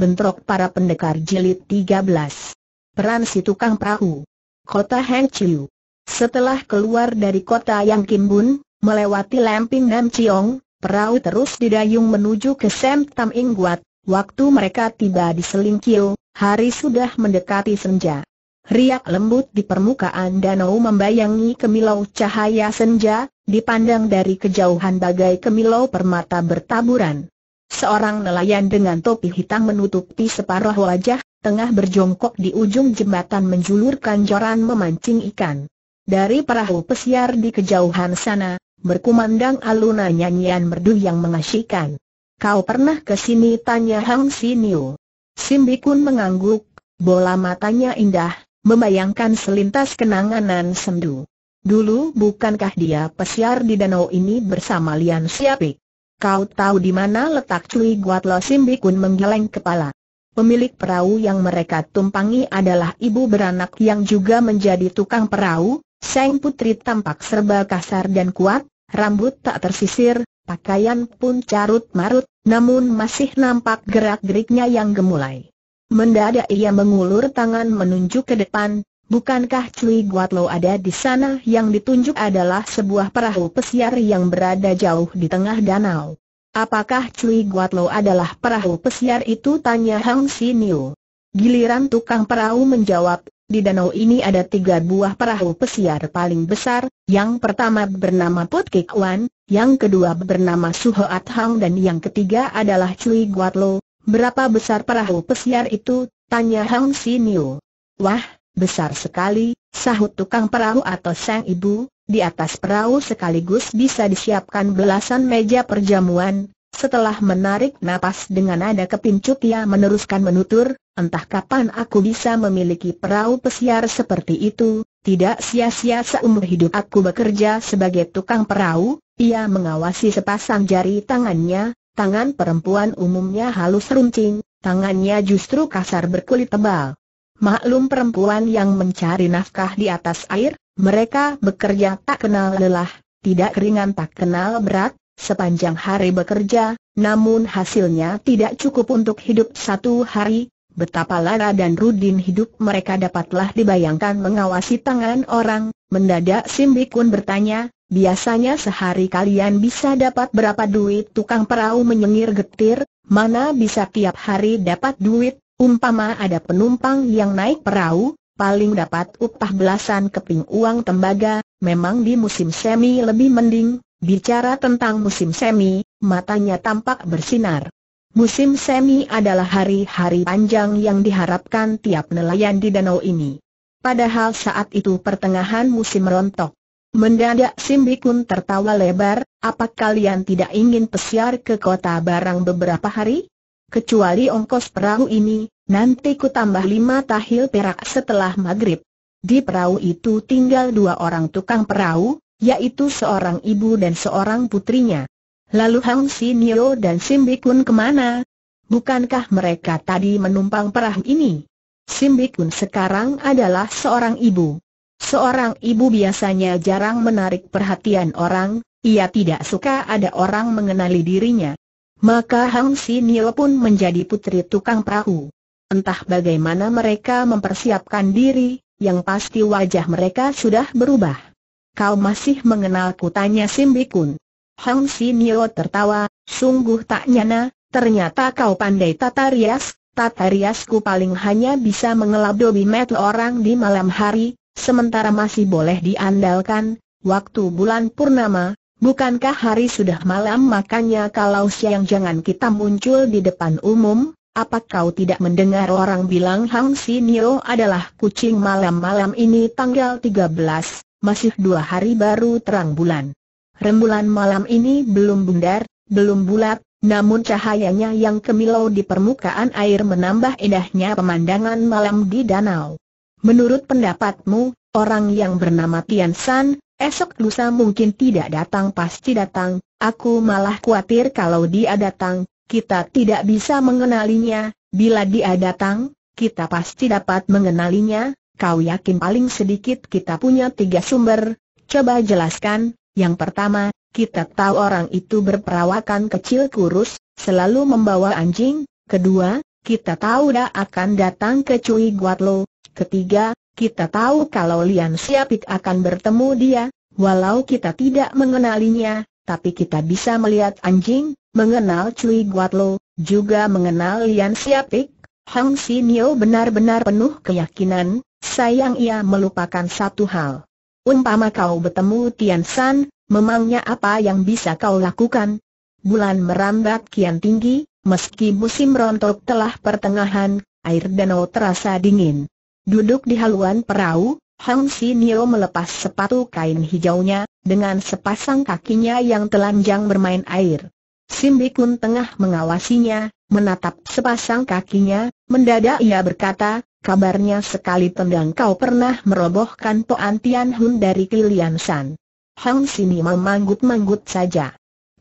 Bentrok para pendekar jilid 13 Peran si tukang perahu Kota Heng Chiu Setelah keluar dari kota yang Kimbun, melewati Lamping Nam Chiong, perahu terus didayung menuju ke Sem Tam Ing Guat. Waktu mereka tiba di Seling Kiu, hari sudah mendekati senja Riak lembut di permukaan danau membayangi kemilau cahaya senja, dipandang dari kejauhan bagai kemilau permata bertaburan Seorang nelayan dengan topi hitam menutupi separuh wajah, tengah berjongkok di ujung jembatan menjulurkan joran memancing ikan. Dari perahu pesiar di kejauhan sana, berkumandang alunan nyanyian merdu yang mengasyikan. Kau pernah ke sini? tanya Hang Siniu. Simbi Kun mengangguk, bola matanya indah, membayangkan selintas kenanganan sendu. Dulu bukankah dia pesiar di danau ini bersama Lian Siapik? Kau tahu di mana letak Cui Guat Lo Kun menggeleng kepala. Pemilik perahu yang mereka tumpangi adalah ibu beranak yang juga menjadi tukang perahu, Seng Putri tampak serba kasar dan kuat, rambut tak tersisir, pakaian pun carut marut, namun masih nampak gerak-geriknya yang gemulai. Mendadak ia mengulur tangan menunjuk ke depan, Bukankah Cui Guatlo ada di sana yang ditunjuk adalah sebuah perahu pesiar yang berada jauh di tengah danau? Apakah Cui Guatlo adalah perahu pesiar itu? Tanya Hang Sieniu. Giliran tukang perahu menjawab, di danau ini ada tiga buah perahu pesiar paling besar, yang pertama bernama Put Kik Wan, yang kedua bernama At Hang dan yang ketiga adalah Cui Guatlo. Berapa besar perahu pesiar itu? Tanya Hang Sieniu. Wah, Besar sekali, sahut tukang perahu atau sang ibu, di atas perahu sekaligus bisa disiapkan belasan meja perjamuan. Setelah menarik napas dengan nada kepincut ia meneruskan menutur, entah kapan aku bisa memiliki perahu pesiar seperti itu, tidak sia-sia seumur hidup aku bekerja sebagai tukang perahu, ia mengawasi sepasang jari tangannya, tangan perempuan umumnya halus runcing, tangannya justru kasar berkulit tebal. Maklum perempuan yang mencari nafkah di atas air, mereka bekerja tak kenal lelah, tidak keringan tak kenal berat, sepanjang hari bekerja, namun hasilnya tidak cukup untuk hidup satu hari, Betapa Lara dan Rudin hidup mereka dapatlah dibayangkan mengawasi tangan orang. Mendadak Simbikun bertanya, biasanya sehari kalian bisa dapat berapa duit tukang perahu menyengir getir, mana bisa tiap hari dapat duit, Umpama ada penumpang yang naik perahu, paling dapat upah belasan keping uang tembaga, memang di musim semi lebih mending, bicara tentang musim semi, matanya tampak bersinar. Musim semi adalah hari-hari panjang yang diharapkan tiap nelayan di danau ini. Padahal saat itu pertengahan musim rontok. Mendadak Simbikun tertawa lebar, apa kalian tidak ingin pesiar ke kota barang beberapa hari? Kecuali ongkos perahu ini, nanti ku tambah lima tahil perak setelah maghrib. Di perahu itu tinggal dua orang tukang perahu, yaitu seorang ibu dan seorang putrinya. Lalu Hang Nio dan Simbikun kemana? Bukankah mereka tadi menumpang perahu ini? Simbikun sekarang adalah seorang ibu. Seorang ibu biasanya jarang menarik perhatian orang, ia tidak suka ada orang mengenali dirinya. Maka Hang Si Nil pun menjadi putri tukang perahu. Entah bagaimana mereka mempersiapkan diri, yang pasti wajah mereka sudah berubah. Kau masih mengenalku tanya Simbikun. Hang Si Nil tertawa, sungguh tak nyana, ternyata kau pandai tata rias, tata riasku paling hanya bisa mengelab dobi metu orang di malam hari, sementara masih boleh diandalkan, waktu bulan purnama, Bukankah hari sudah malam makanya kalau siang jangan kita muncul di depan umum? Apa kau tidak mendengar orang bilang Hang Nio adalah kucing malam-malam ini tanggal 13, masih dua hari baru terang bulan. Rembulan malam ini belum bundar, belum bulat, namun cahayanya yang kemilau di permukaan air menambah indahnya pemandangan malam di danau. Menurut pendapatmu, orang yang bernama Tian San, Esok lusa mungkin tidak datang pasti datang, aku malah khawatir kalau dia datang, kita tidak bisa mengenalinya, bila dia datang, kita pasti dapat mengenalinya, kau yakin paling sedikit kita punya tiga sumber, coba jelaskan, yang pertama, kita tahu orang itu berperawakan kecil kurus, selalu membawa anjing, kedua, kita tahu dia akan datang ke Cui Guatlo, Ketiga, kita tahu kalau Lian Siapik akan bertemu dia, walau kita tidak mengenalinya, tapi kita bisa melihat anjing, mengenal Cui Guatlo, juga mengenal Lian Siapik. Hang Sinio benar-benar penuh keyakinan, sayang ia melupakan satu hal. Umpama kau bertemu Tian San, memangnya apa yang bisa kau lakukan? Bulan merambat kian tinggi, meski musim rontok telah pertengahan, air danau terasa dingin. Duduk di haluan perahu, Hang Nio melepas sepatu kain hijaunya, dengan sepasang kakinya yang telanjang bermain air. Simbi Kun tengah mengawasinya, menatap sepasang kakinya, mendadak ia berkata, kabarnya sekali tendang kau pernah merobohkan Toan Tian Hun dari Kilian San. Hang Nio memanggut-manggut saja.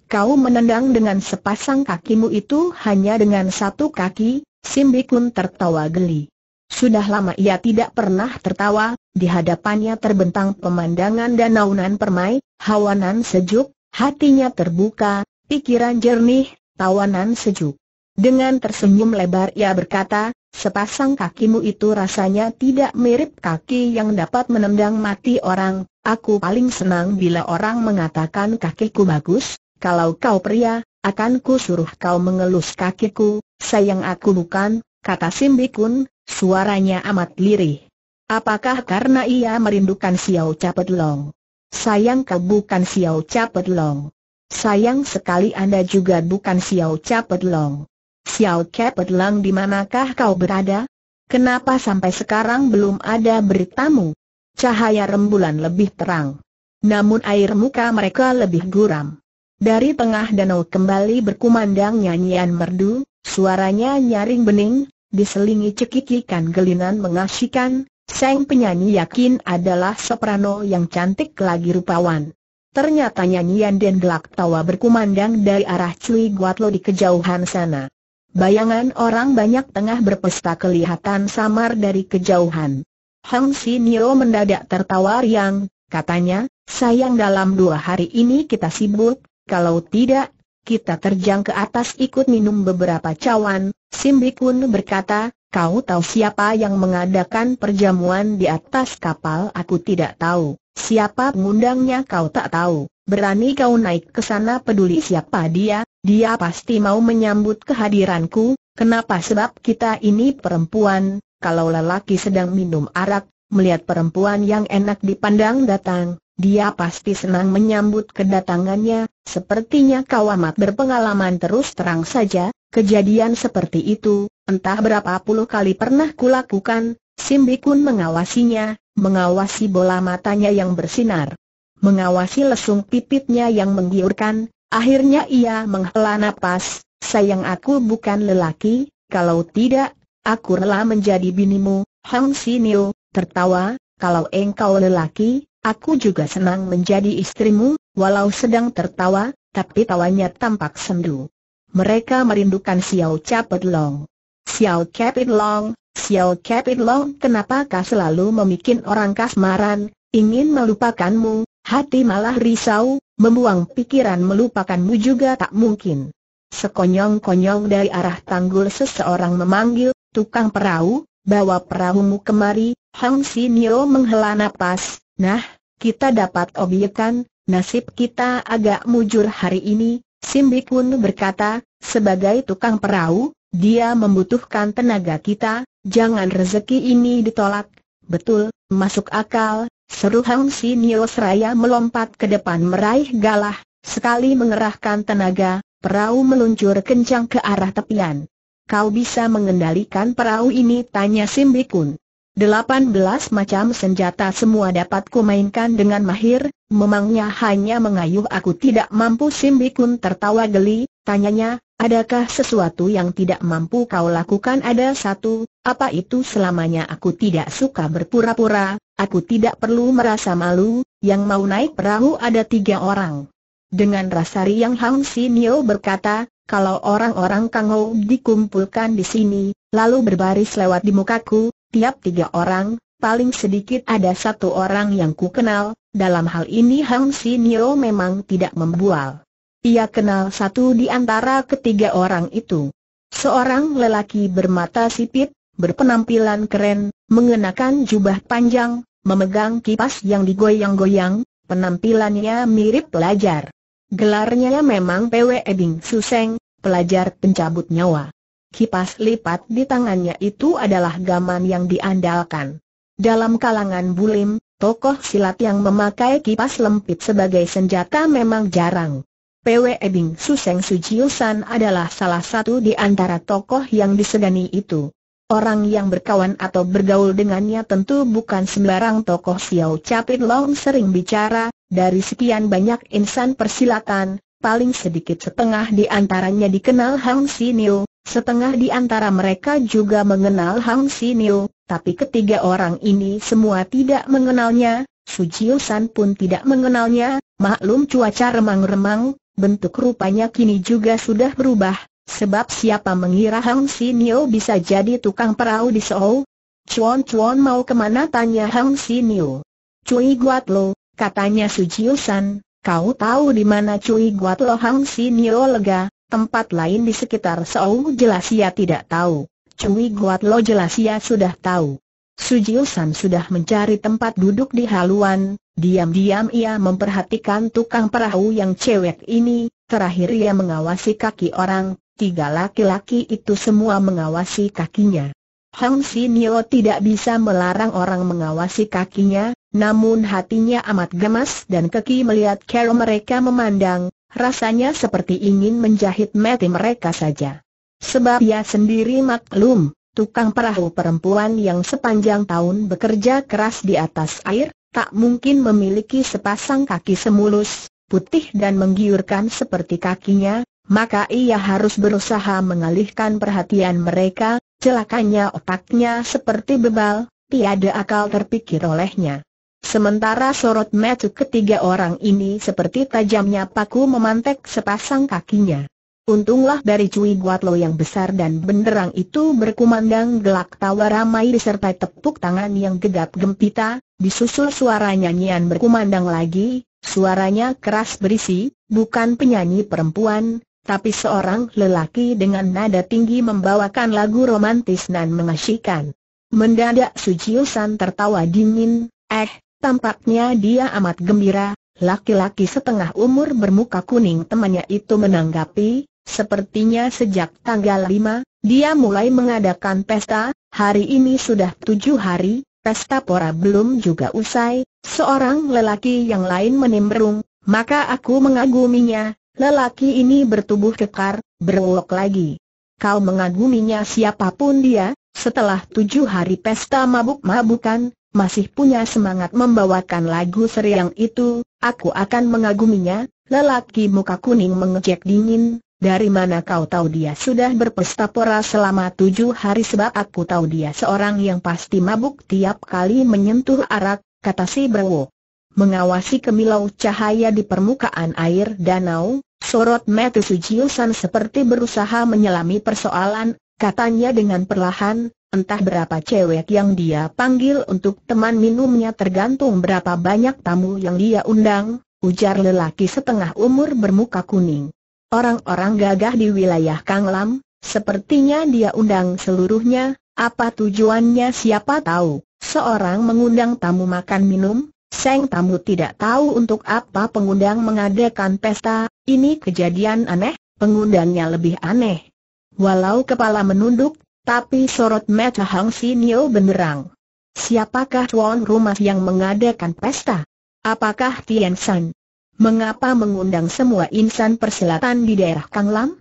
Kau menendang dengan sepasang kakimu itu hanya dengan satu kaki, Simbi Kun tertawa geli. Sudah lama ia tidak pernah tertawa, di hadapannya terbentang pemandangan dan naunan permai, hawanan sejuk, hatinya terbuka, pikiran jernih, tawanan sejuk. Dengan tersenyum lebar ia berkata, sepasang kakimu itu rasanya tidak mirip kaki yang dapat menendang mati orang, aku paling senang bila orang mengatakan kakiku bagus, kalau kau pria, akan ku suruh kau mengelus kakiku, sayang aku bukan, kata Simbikun. Suaranya amat lirih. Apakah karena ia merindukan Xiao Capet Long? Sayang kau bukan Xiao Capet Long. Sayang sekali Anda juga bukan Xiao Capet Long. Xiao Capet Long di manakah kau berada? Kenapa sampai sekarang belum ada beritamu? Cahaya rembulan lebih terang. Namun air muka mereka lebih guram. Dari tengah danau kembali berkumandang nyanyian merdu, suaranya nyaring bening, diselingi cekikikan gelinan mengasyikan, sang penyanyi yakin adalah soprano yang cantik lagi rupawan. Ternyata nyanyian dan gelak tawa berkumandang dari arah Cui Guatlo di kejauhan sana. Bayangan orang banyak tengah berpesta kelihatan samar dari kejauhan. Hang Si Nio mendadak tertawa riang, katanya, sayang dalam dua hari ini kita sibuk, kalau tidak, kita terjang ke atas ikut minum beberapa cawan, Simbikun berkata, kau tahu siapa yang mengadakan perjamuan di atas kapal? Aku tidak tahu. Siapa mengundangnya kau tak tahu. Berani kau naik ke sana peduli siapa dia, dia pasti mau menyambut kehadiranku, kenapa sebab kita ini perempuan, kalau lelaki sedang minum arak, melihat perempuan yang enak dipandang datang, dia pasti senang menyambut kedatangannya, sepertinya kau amat berpengalaman terus terang saja, Kejadian seperti itu, entah berapa puluh kali pernah kulakukan, Simbi Kun mengawasinya, mengawasi bola matanya yang bersinar. Mengawasi lesung pipitnya yang menggiurkan, akhirnya ia menghela napas, sayang aku bukan lelaki, kalau tidak, aku rela menjadi binimu, Hang Sinio, tertawa, kalau engkau lelaki, aku juga senang menjadi istrimu, walau sedang tertawa, tapi tawanya tampak sendu mereka merindukan Xiao Capit Long. Xiao Capit Long, Xiao Capit Long kenapakah selalu memikin orang kasmaran, ingin melupakanmu, hati malah risau, membuang pikiran melupakanmu juga tak mungkin. Sekonyong-konyong dari arah tanggul seseorang memanggil, tukang perahu, bawa perahumu kemari, Hang Nio menghela napas, nah, kita dapat obyekan. nasib kita agak mujur hari ini, Simbi berkata, sebagai tukang perahu, dia membutuhkan tenaga kita, jangan rezeki ini ditolak. Betul, masuk akal, seru Hang Sinio seraya melompat ke depan meraih galah, sekali mengerahkan tenaga, perahu meluncur kencang ke arah tepian. Kau bisa mengendalikan perahu ini tanya Simbi Kun. 18 macam senjata semua dapat kumainkan dengan mahir, memangnya hanya mengayuh aku tidak mampu Simbikun tertawa geli, tanyanya, adakah sesuatu yang tidak mampu kau lakukan ada satu, apa itu selamanya aku tidak suka berpura-pura, aku tidak perlu merasa malu, yang mau naik perahu ada tiga orang. Dengan rasa riang Hang Nio berkata, kalau orang-orang Kangou dikumpulkan di sini, lalu berbaris lewat di mukaku, Tiap tiga orang, paling sedikit ada satu orang yang ku kenal, dalam hal ini Hang Sinio memang tidak membual. Ia kenal satu di antara ketiga orang itu. Seorang lelaki bermata sipit, berpenampilan keren, mengenakan jubah panjang, memegang kipas yang digoyang-goyang, penampilannya mirip pelajar. Gelarnya memang Pwe Ebing Suseng, pelajar pencabut nyawa kipas lipat di tangannya itu adalah gaman yang diandalkan. Dalam kalangan bulim, tokoh silat yang memakai kipas lempit sebagai senjata memang jarang. PW Ebing Suseng Sujiusan adalah salah satu di antara tokoh yang disegani itu. Orang yang berkawan atau bergaul dengannya tentu bukan sembarang tokoh Xiao Capit Long sering bicara, dari sekian banyak insan persilatan, paling sedikit setengah di antaranya dikenal Hang Niu, Setengah di antara mereka juga mengenal Hang Sinio, tapi ketiga orang ini semua tidak mengenalnya, Sujiusan San pun tidak mengenalnya, maklum cuaca remang-remang, bentuk rupanya kini juga sudah berubah, sebab siapa mengira Hang Sinio bisa jadi tukang perahu di Seoul? Chuan Chuan mau kemana tanya Hang Sinio. Cui Guat Lo, katanya Sujiusan, San, kau tahu di mana Cui Guat Lo Hang Sinio lega, Tempat lain di sekitar Seoul jelas ia tidak tahu. Cui Guat Lo jelas ia sudah tahu. Sujiu San sudah mencari tempat duduk di haluan, diam-diam ia memperhatikan tukang perahu yang cewek ini, terakhir ia mengawasi kaki orang, tiga laki-laki itu semua mengawasi kakinya. Hang Nio tidak bisa melarang orang mengawasi kakinya, namun hatinya amat gemas dan keki melihat cara mereka memandang, Rasanya seperti ingin menjahit mati mereka saja. Sebab ia sendiri maklum, tukang perahu perempuan yang sepanjang tahun bekerja keras di atas air, tak mungkin memiliki sepasang kaki semulus, putih dan menggiurkan seperti kakinya, maka ia harus berusaha mengalihkan perhatian mereka, celakanya otaknya seperti bebal, tiada akal terpikir olehnya. Sementara sorot metu ketiga orang ini seperti tajamnya paku memantek sepasang kakinya. Untunglah dari cui guatlo yang besar dan benderang itu berkumandang gelak tawa ramai disertai tepuk tangan yang gegap gempita, disusul suara nyanyian berkumandang lagi, suaranya keras berisi, bukan penyanyi perempuan, tapi seorang lelaki dengan nada tinggi membawakan lagu romantis nan mengasyikan. Mendadak Sujiusan tertawa dingin, eh, Tampaknya dia amat gembira, laki-laki setengah umur bermuka kuning temannya itu menanggapi, sepertinya sejak tanggal 5, dia mulai mengadakan pesta, hari ini sudah tujuh hari, pesta pora belum juga usai, seorang lelaki yang lain menimbrung, maka aku mengaguminya, lelaki ini bertubuh kekar, berwok lagi. Kau mengaguminya siapapun dia, setelah tujuh hari pesta mabuk-mabukan, masih punya semangat membawakan lagu seriang itu, aku akan mengaguminya, lelaki muka kuning mengejek dingin, dari mana kau tahu dia sudah berpesta pora selama tujuh hari sebab aku tahu dia seorang yang pasti mabuk tiap kali menyentuh arak, kata si Brewo. Mengawasi kemilau cahaya di permukaan air danau, sorot Matthew Sujiusan seperti berusaha menyelami persoalan, katanya dengan perlahan, Entah berapa cewek yang dia panggil untuk teman minumnya tergantung berapa banyak tamu yang dia undang, ujar lelaki setengah umur bermuka kuning. Orang-orang gagah di wilayah Kanglam, sepertinya dia undang seluruhnya, apa tujuannya siapa tahu, seorang mengundang tamu makan minum, Seng tamu tidak tahu untuk apa pengundang mengadakan pesta, ini kejadian aneh, pengundangnya lebih aneh. Walau kepala menunduk, tapi sorot mata Hang Sinio benderang. Siapakah tuan rumah yang mengadakan pesta? Apakah Tian San? Mengapa mengundang semua insan perselatan di daerah Kang Lam?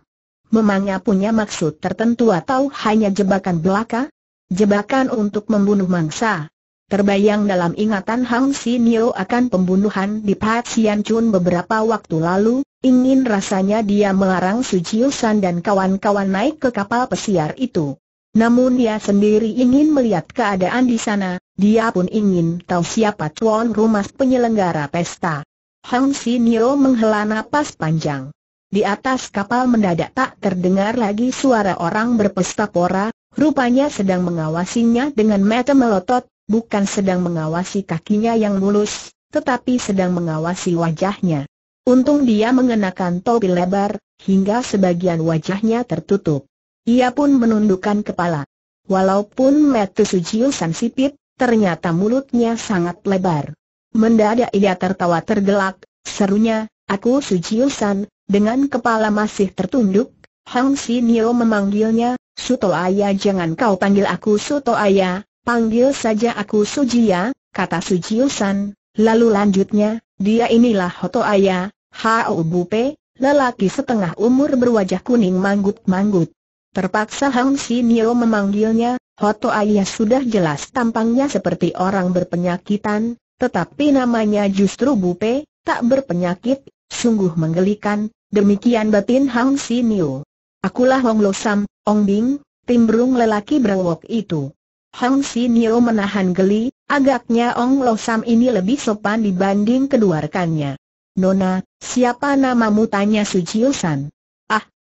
Memangnya punya maksud tertentu atau hanya jebakan belaka? Jebakan untuk membunuh mangsa. Terbayang dalam ingatan Hang Sinio akan pembunuhan di Pat Sian Chun beberapa waktu lalu, ingin rasanya dia melarang Su Sujiusan dan kawan-kawan naik ke kapal pesiar itu. Namun dia sendiri ingin melihat keadaan di sana, dia pun ingin tahu siapa tuan rumah penyelenggara pesta. Hang Nio menghela napas panjang. Di atas kapal mendadak tak terdengar lagi suara orang berpesta pora, rupanya sedang mengawasinya dengan mata melotot, bukan sedang mengawasi kakinya yang mulus, tetapi sedang mengawasi wajahnya. Untung dia mengenakan topi lebar, hingga sebagian wajahnya tertutup. Ia pun menundukkan kepala. Walaupun Metu Sujiusan sipit, ternyata mulutnya sangat lebar. Mendadak ia tertawa tergelak, serunya, aku Sujiusan, dengan kepala masih tertunduk, Hang Nio memanggilnya, Suto Ayah jangan kau panggil aku Suto Ayah, panggil saja aku Sujia, kata Sujiusan, lalu lanjutnya, dia inilah Hoto Ayah, Hau Bupe, lelaki setengah umur berwajah kuning manggut-manggut. Terpaksa Hang Nio memanggilnya, Hoto Ayah sudah jelas tampangnya seperti orang berpenyakitan, tetapi namanya justru Bupe, tak berpenyakit, sungguh menggelikan, demikian batin Hang Nio. Akulah Hong Lo Sam, Ong Bing, timbrung lelaki berwok itu. Hang Nio menahan geli, agaknya Ong Lo Sam ini lebih sopan dibanding kedua rekannya. Nona, siapa namamu tanya San?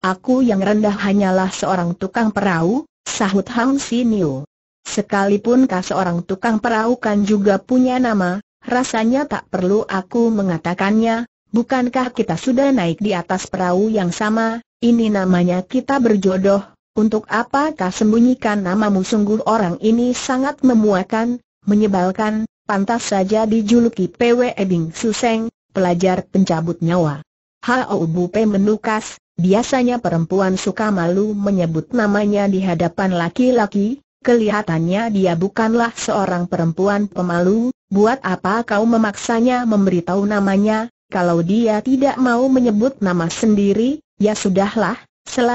Aku yang rendah hanyalah seorang tukang perahu, sahut Hang Sinio. Sekalipun kau seorang tukang perahu kan juga punya nama, rasanya tak perlu aku mengatakannya, bukankah kita sudah naik di atas perahu yang sama, ini namanya kita berjodoh, untuk apa kau sembunyikan namamu sungguh orang ini sangat memuakan, menyebalkan, pantas saja dijuluki PW Ebing Suseng, pelajar pencabut nyawa. Hao Bupe menukas, Biasanya perempuan suka malu menyebut namanya di hadapan laki-laki, kelihatannya dia bukanlah seorang perempuan pemalu, buat apa kau memaksanya memberitahu namanya, kalau dia tidak mau menyebut nama sendiri, ya sudahlah,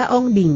Ong Bing.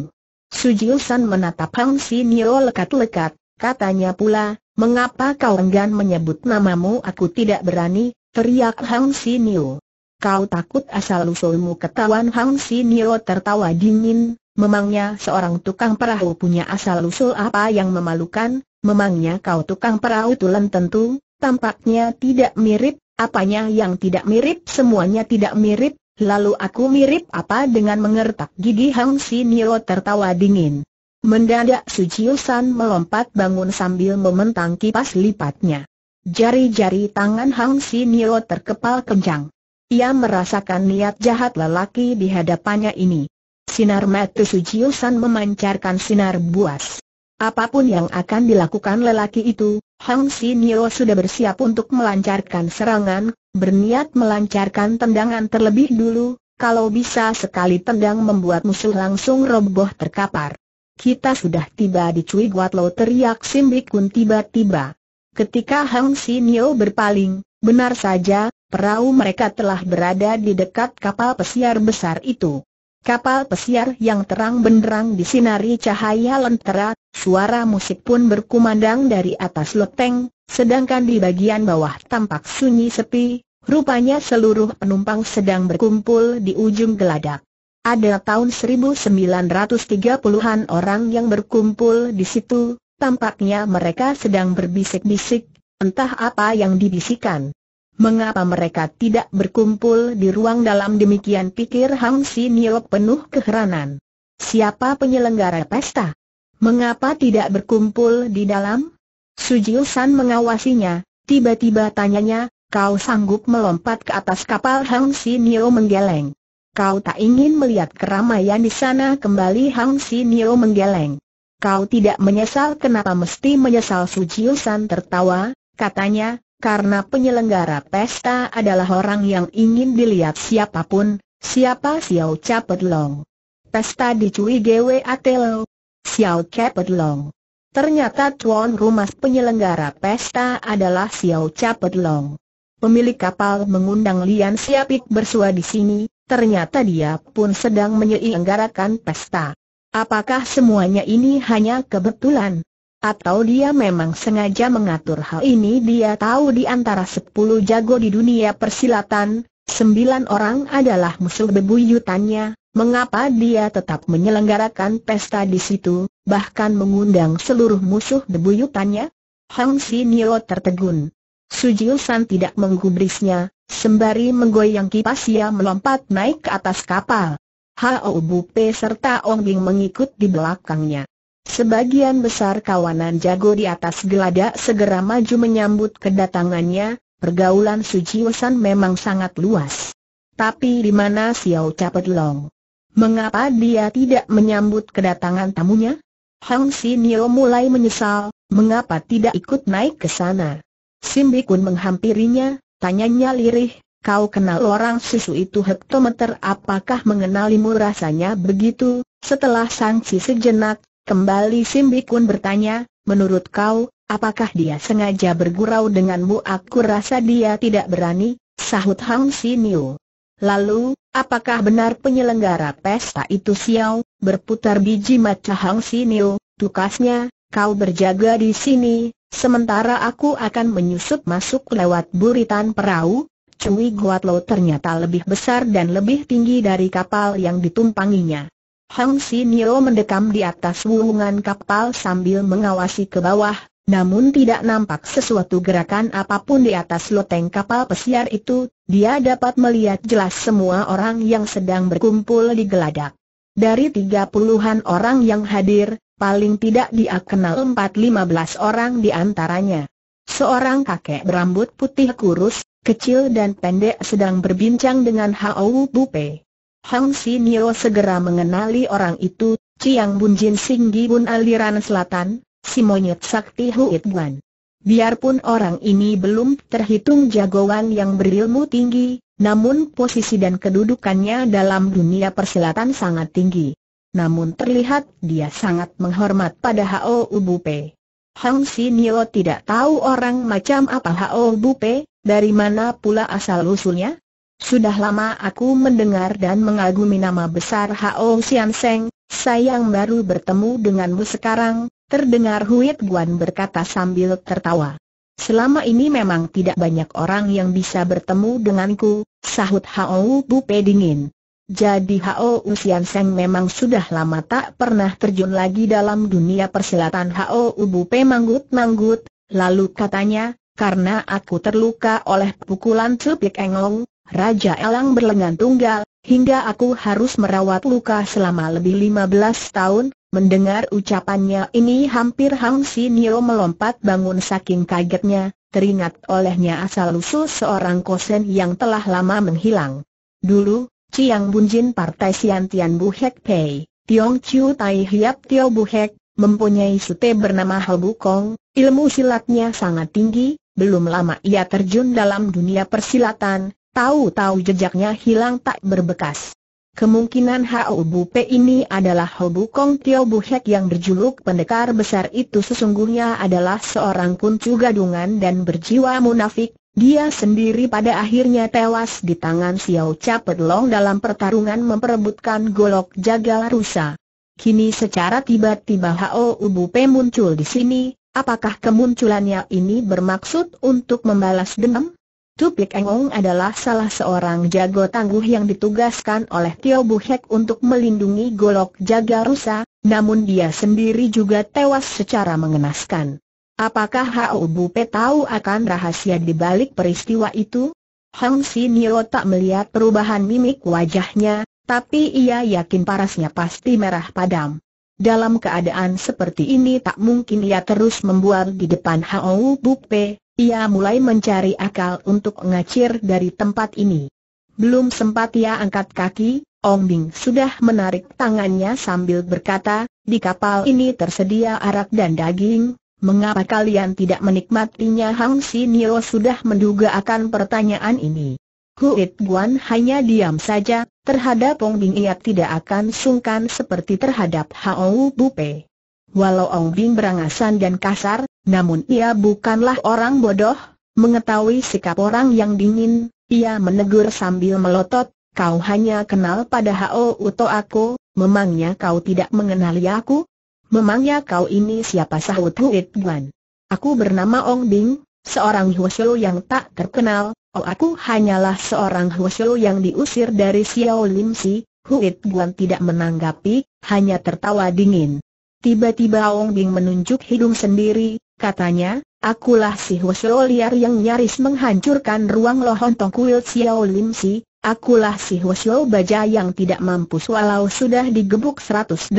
Sujiusan menatap Hang Sinio lekat-lekat, katanya pula, mengapa kau enggan menyebut namamu aku tidak berani, teriak Hang Sinio. Kau takut asal-usulmu ketahuan Hang Si Niro tertawa dingin, memangnya seorang tukang perahu punya asal-usul apa yang memalukan, memangnya kau tukang perahu tulen tentu, tampaknya tidak mirip, apanya yang tidak mirip semuanya tidak mirip, lalu aku mirip apa dengan mengertak gigi Hang Si Niro tertawa dingin. Mendadak Suciusan melompat bangun sambil mementang kipas lipatnya. Jari-jari tangan Hang Si Niro terkepal kencang. Ia merasakan niat jahat lelaki di hadapannya ini. Sinar mata Yusan memancarkan sinar buas. Apapun yang akan dilakukan lelaki itu, Hang Sinio sudah bersiap untuk melancarkan serangan, berniat melancarkan tendangan terlebih dulu, kalau bisa sekali tendang membuat musuh langsung roboh terkapar. Kita sudah tiba di Cui Guat Lo teriak Simbikun tiba-tiba. Ketika Hang Sinio berpaling, Benar saja, perahu mereka telah berada di dekat kapal pesiar besar itu. Kapal pesiar yang terang benderang disinari cahaya lentera, suara musik pun berkumandang dari atas loteng, sedangkan di bagian bawah tampak sunyi sepi, rupanya seluruh penumpang sedang berkumpul di ujung geladak. Ada tahun 1930-an orang yang berkumpul di situ, tampaknya mereka sedang berbisik-bisik, Entah apa yang dibisikkan. Mengapa mereka tidak berkumpul di ruang dalam demikian pikir Hang Si Niok penuh keheranan. Siapa penyelenggara pesta? Mengapa tidak berkumpul di dalam? Jiu San mengawasinya, tiba-tiba tanyanya, kau sanggup melompat ke atas kapal Hang Si Nio menggeleng. Kau tak ingin melihat keramaian di sana kembali Hang Si Nio menggeleng. Kau tidak menyesal kenapa mesti menyesal Jiu San tertawa, Katanya, karena penyelenggara pesta adalah orang yang ingin dilihat siapapun, siapa Xiao Capet Long. Pesta di Cui Gwe Lo. Xiao Capet Long. Ternyata tuan rumah penyelenggara pesta adalah Xiao Capet Long. Pemilik kapal mengundang Lian Siapik bersua di sini, ternyata dia pun sedang menyelenggarakan pesta. Apakah semuanya ini hanya kebetulan? Atau dia memang sengaja mengatur hal ini dia tahu di antara sepuluh jago di dunia persilatan, sembilan orang adalah musuh bebuyutannya, mengapa dia tetap menyelenggarakan pesta di situ, bahkan mengundang seluruh musuh bebuyutannya? Hang Nio tertegun. San tidak menggubrisnya, sembari menggoyang kipas ia melompat naik ke atas kapal. Hao Bu Pe serta Ong Bing mengikut di belakangnya. Sebagian besar kawanan jago di atas geladak segera maju menyambut kedatangannya, pergaulan Sujiusan memang sangat luas. Tapi di mana Xiao Capet Long? Mengapa dia tidak menyambut kedatangan tamunya? Hang Si Nio mulai menyesal, mengapa tidak ikut naik ke sana? Simbi Kun menghampirinya, tanyanya lirih, kau kenal orang susu itu hektometer apakah mengenalimu rasanya begitu? Setelah sangsi sejenak, Kembali Simbikun bertanya, menurut kau, apakah dia sengaja bergurau denganmu? Aku rasa dia tidak berani, sahut Hang Siniu. Lalu, apakah benar penyelenggara pesta itu Xiao, berputar biji mata Hang Siniu, tukasnya, kau berjaga di sini, sementara aku akan menyusup masuk lewat buritan perahu, Cui Guatlo ternyata lebih besar dan lebih tinggi dari kapal yang ditumpanginya. Hang Sinyo mendekam di atas wungan kapal sambil mengawasi ke bawah, namun tidak nampak sesuatu gerakan apapun di atas loteng kapal pesiar itu, dia dapat melihat jelas semua orang yang sedang berkumpul di geladak. Dari tiga puluhan orang yang hadir, paling tidak dia kenal empat lima belas orang di antaranya. Seorang kakek berambut putih kurus, kecil dan pendek sedang berbincang dengan Hao Bupe. Hong Sinio segera mengenali orang itu, Ciang Bun Jin Singgi Bun aliran selatan, si monyet sakti Huit Guan. Biarpun orang ini belum terhitung jagoan yang berilmu tinggi, namun posisi dan kedudukannya dalam dunia persilatan sangat tinggi. Namun terlihat dia sangat menghormat pada Hao Pe. Hang Sinio tidak tahu orang macam apa Hao Pe, dari mana pula asal-usulnya, sudah lama aku mendengar dan mengagumi nama besar Hao Sian Seng, sayang baru bertemu denganmu sekarang, terdengar Huit Guan berkata sambil tertawa. Selama ini memang tidak banyak orang yang bisa bertemu denganku, sahut Hao Bu Pe dingin. Jadi Hao Sian Seng memang sudah lama tak pernah terjun lagi dalam dunia persilatan Hao Bu Pe manggut-manggut, lalu katanya, karena aku terluka oleh pukulan Cepik Engong, Raja Elang berlengan tunggal, hingga aku harus merawat luka selama lebih 15 tahun, mendengar ucapannya ini hampir Hang Nio melompat bangun saking kagetnya, teringat olehnya asal-usul seorang kosen yang telah lama menghilang. Dulu, Ciang Bunjin Partai Sian Tian Buhek Pei, Tiong Chiu Tai Hiap Tio Buhek, mempunyai sute bernama Hal Kong. ilmu silatnya sangat tinggi, belum lama ia terjun dalam dunia persilatan, Tahu-tahu jejaknya hilang tak berbekas. Kemungkinan Hao Bu Pe ini adalah Hobu Kong Tio Bu Hek yang berjuluk pendekar besar itu sesungguhnya adalah seorang kuncu gadungan dan berjiwa munafik, dia sendiri pada akhirnya tewas di tangan Xiao Capet Long dalam pertarungan memperebutkan golok jagal rusa. Kini secara tiba-tiba Hao Bu Pe muncul di sini, apakah kemunculannya ini bermaksud untuk membalas dendam? Tupik Engong adalah salah seorang jago tangguh yang ditugaskan oleh Tio Buhek untuk melindungi golok jaga rusa, namun dia sendiri juga tewas secara mengenaskan. Apakah Hao Bupe tahu akan rahasia di balik peristiwa itu? Hang Nio tak melihat perubahan mimik wajahnya, tapi ia yakin parasnya pasti merah padam. Dalam keadaan seperti ini tak mungkin ia terus membuat di depan Hao Bupe, ia mulai mencari akal untuk ngacir dari tempat ini. Belum sempat ia angkat kaki, Ong Bing sudah menarik tangannya sambil berkata, di kapal ini tersedia arak dan daging, mengapa kalian tidak menikmatinya Hang Nio sudah menduga akan pertanyaan ini. Huit Guan hanya diam saja, terhadap Ong Bing ia tidak akan sungkan seperti terhadap Hao Pei. Walau Ong Bing berangasan dan kasar, namun ia bukanlah orang bodoh, mengetahui sikap orang yang dingin, ia menegur sambil melotot, kau hanya kenal pada Hao Uto aku, memangnya kau tidak mengenali aku? Memangnya kau ini siapa sahut Huit Guan? Aku bernama Ong Bing, seorang Huoshu yang tak terkenal, oh aku hanyalah seorang Huoshu yang diusir dari Xiao Lim Si, Huit Guan tidak menanggapi, hanya tertawa dingin. Tiba-tiba Ong Bing menunjuk hidung sendiri, Katanya, akulah si Hwasho liar yang nyaris menghancurkan ruang lohontong kuil Xiao Lim Si, akulah si Hwasho baja yang tidak mampu walau sudah digebuk 180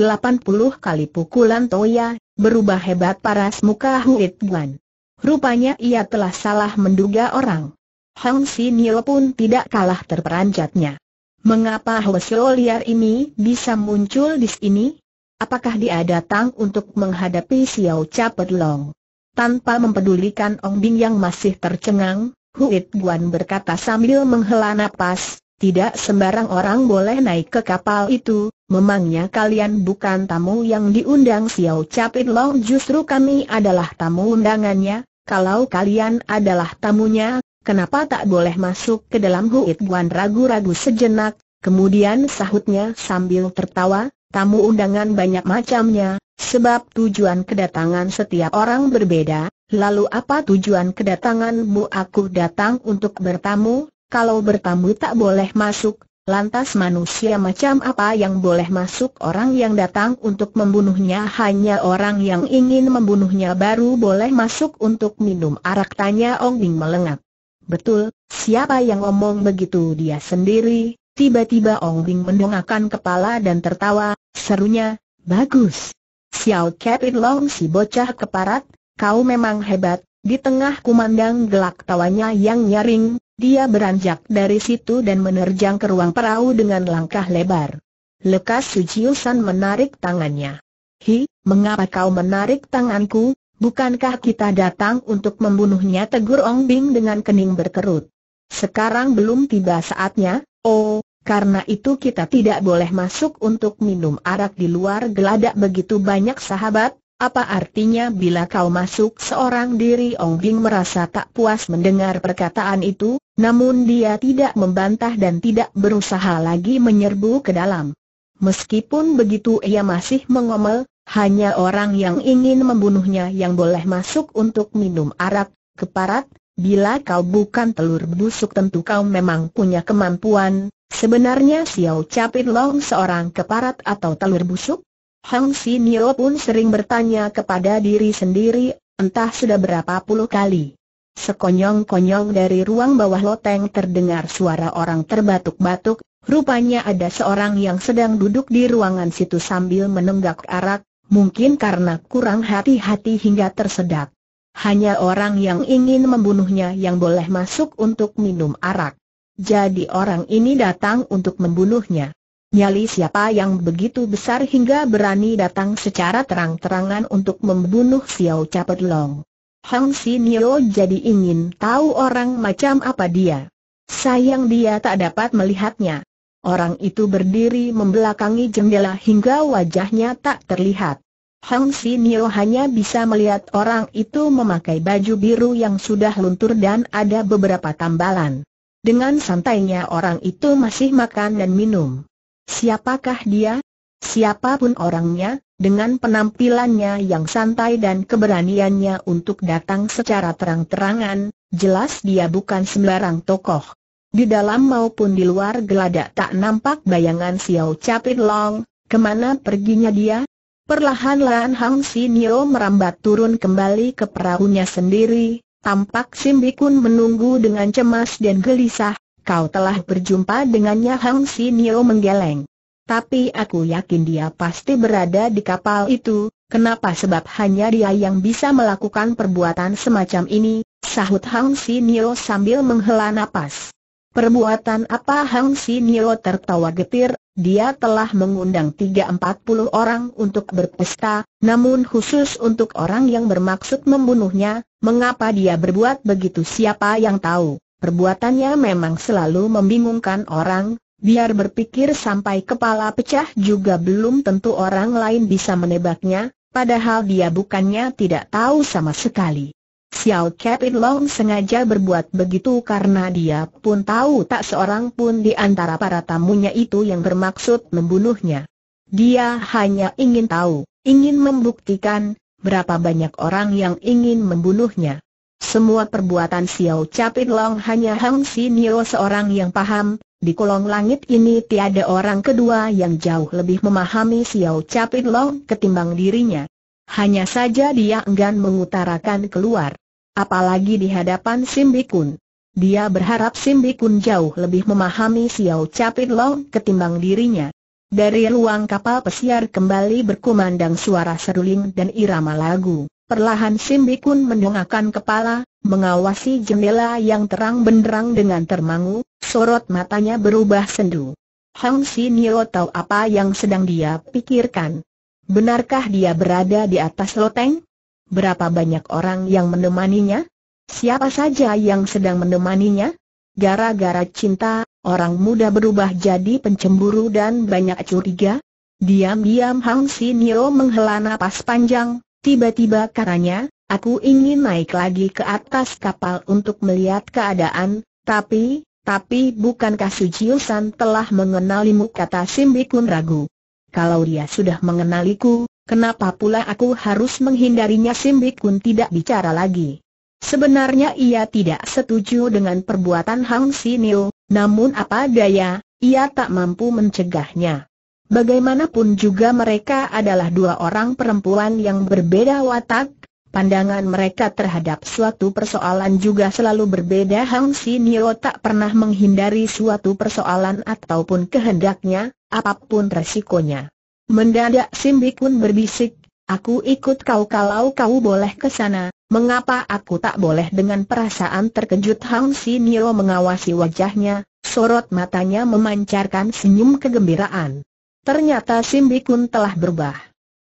kali pukulan toya, berubah hebat paras muka Huit Guan. Rupanya ia telah salah menduga orang. Hong Si Nio pun tidak kalah terperanjatnya. Mengapa Hwasho liar ini bisa muncul di sini? Apakah dia datang untuk menghadapi Xiao Capet Long? tanpa mempedulikan Ong Bing yang masih tercengang, Huit Guan berkata sambil menghela napas, tidak sembarang orang boleh naik ke kapal itu, memangnya kalian bukan tamu yang diundang Xiao Capit Long justru kami adalah tamu undangannya, kalau kalian adalah tamunya, kenapa tak boleh masuk ke dalam Huit Guan ragu-ragu sejenak, kemudian sahutnya sambil tertawa, tamu undangan banyak macamnya, Sebab tujuan kedatangan setiap orang berbeda, lalu apa tujuan kedatanganmu aku datang untuk bertamu, kalau bertamu tak boleh masuk, lantas manusia macam apa yang boleh masuk orang yang datang untuk membunuhnya hanya orang yang ingin membunuhnya baru boleh masuk untuk minum arak tanya Ong Bing melengak. Betul, siapa yang ngomong begitu dia sendiri, tiba-tiba Ong Bing mendongakkan kepala dan tertawa, serunya, bagus. Xiao Kepin Long si bocah keparat, kau memang hebat, di tengah kumandang gelak tawanya yang nyaring, dia beranjak dari situ dan menerjang ke ruang perahu dengan langkah lebar. Lekas Sujiusan menarik tangannya. Hi, mengapa kau menarik tanganku? Bukankah kita datang untuk membunuhnya? Tegur Ong Bing dengan kening berkerut. Sekarang belum tiba saatnya. Oh, karena itu kita tidak boleh masuk untuk minum arak di luar geladak begitu banyak sahabat, apa artinya bila kau masuk seorang diri Ong Bing merasa tak puas mendengar perkataan itu, namun dia tidak membantah dan tidak berusaha lagi menyerbu ke dalam. Meskipun begitu ia masih mengomel, hanya orang yang ingin membunuhnya yang boleh masuk untuk minum arak, keparat, bila kau bukan telur busuk tentu kau memang punya kemampuan, Sebenarnya Xiao Capit Long seorang keparat atau telur busuk? Hang Si Nio pun sering bertanya kepada diri sendiri, entah sudah berapa puluh kali. Sekonyong-konyong dari ruang bawah loteng terdengar suara orang terbatuk-batuk, rupanya ada seorang yang sedang duduk di ruangan situ sambil menenggak arak, mungkin karena kurang hati-hati hingga tersedak. Hanya orang yang ingin membunuhnya yang boleh masuk untuk minum arak. Jadi orang ini datang untuk membunuhnya. Nyali siapa yang begitu besar hingga berani datang secara terang-terangan untuk membunuh Xiao Capet Long. Hang Nio jadi ingin tahu orang macam apa dia. Sayang dia tak dapat melihatnya. Orang itu berdiri membelakangi jendela hingga wajahnya tak terlihat. Hang Nio hanya bisa melihat orang itu memakai baju biru yang sudah luntur dan ada beberapa tambalan. Dengan santainya orang itu masih makan dan minum. Siapakah dia? Siapapun orangnya, dengan penampilannya yang santai dan keberaniannya untuk datang secara terang-terangan, jelas dia bukan sembarang tokoh. Di dalam maupun di luar geladak tak nampak bayangan Xiao Capit Long, kemana perginya dia? Perlahan-lahan Hang Sinio merambat turun kembali ke perahunya sendiri, Tampak Simbikun menunggu dengan cemas dan gelisah, kau telah berjumpa dengannya Hang Si Nio menggeleng. Tapi aku yakin dia pasti berada di kapal itu, kenapa sebab hanya dia yang bisa melakukan perbuatan semacam ini, sahut Hang Si Nio sambil menghela napas. Perbuatan apa Hang Si Nio tertawa getir, dia telah mengundang 340 orang untuk berpesta, namun khusus untuk orang yang bermaksud membunuhnya, Mengapa dia berbuat begitu siapa yang tahu? Perbuatannya memang selalu membingungkan orang, biar berpikir sampai kepala pecah juga belum tentu orang lain bisa menebaknya, padahal dia bukannya tidak tahu sama sekali. Xiao Kepin Long sengaja berbuat begitu karena dia pun tahu tak seorang pun di antara para tamunya itu yang bermaksud membunuhnya. Dia hanya ingin tahu, ingin membuktikan, berapa banyak orang yang ingin membunuhnya. Semua perbuatan Xiao Capit Long hanya Hang Sinio seorang yang paham, di kolong langit ini tiada orang kedua yang jauh lebih memahami Xiao Capit Long ketimbang dirinya. Hanya saja dia enggan mengutarakan keluar. Apalagi di hadapan Simbikun. Dia berharap Simbikun jauh lebih memahami Xiao Capit Long ketimbang dirinya. Dari ruang kapal pesiar kembali berkumandang suara seruling dan irama lagu. Perlahan Simbikun mendongakkan kepala, mengawasi jendela yang terang benderang dengan termangu, sorot matanya berubah sendu. Hang Nio tahu apa yang sedang dia pikirkan. Benarkah dia berada di atas loteng? Berapa banyak orang yang menemaninya? Siapa saja yang sedang menemaninya? Gara-gara cinta, orang muda berubah jadi pencemburu dan banyak curiga? Diam-diam Hang Siniro menghela napas panjang, tiba-tiba katanya, aku ingin naik lagi ke atas kapal untuk melihat keadaan, tapi, tapi bukankah Sujiusan telah mengenalimu kata Simbikun ragu. Kalau dia sudah mengenaliku, kenapa pula aku harus menghindarinya Simbikun tidak bicara lagi. Sebenarnya ia tidak setuju dengan perbuatan Hang Sinio, namun apa daya, ia tak mampu mencegahnya. Bagaimanapun juga mereka adalah dua orang perempuan yang berbeda watak, pandangan mereka terhadap suatu persoalan juga selalu berbeda Hang Sinio tak pernah menghindari suatu persoalan ataupun kehendaknya, apapun resikonya. Mendadak pun berbisik, Aku ikut kau kalau kau boleh ke sana, mengapa aku tak boleh dengan perasaan terkejut Hang Si Niro mengawasi wajahnya, sorot matanya memancarkan senyum kegembiraan. Ternyata Simbikun Kun telah berubah.